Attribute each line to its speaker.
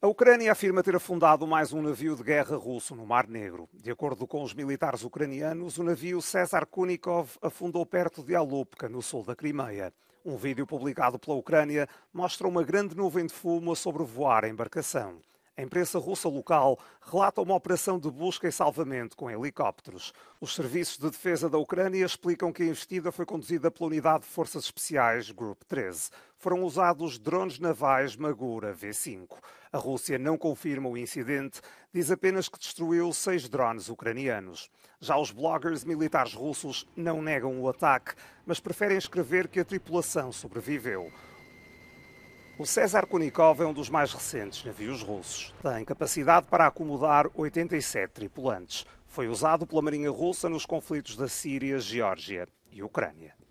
Speaker 1: A Ucrânia afirma ter afundado mais um navio de guerra russo no Mar Negro. De acordo com os militares ucranianos, o navio Cesar Kunikov afundou perto de Alupka, no sul da Crimeia. Um vídeo publicado pela Ucrânia mostra uma grande nuvem de fumo a sobrevoar a embarcação. A imprensa russa local relata uma operação de busca e salvamento com helicópteros. Os serviços de defesa da Ucrânia explicam que a investida foi conduzida pela unidade de forças especiais Group 13. Foram usados drones navais Magura V5. A Rússia não confirma o incidente, diz apenas que destruiu seis drones ucranianos. Já os bloggers militares russos não negam o ataque, mas preferem escrever que a tripulação sobreviveu. O César Kunikov é um dos mais recentes navios russos. Tem capacidade para acomodar 87 tripulantes. Foi usado pela Marinha Russa nos conflitos da Síria, Geórgia e Ucrânia.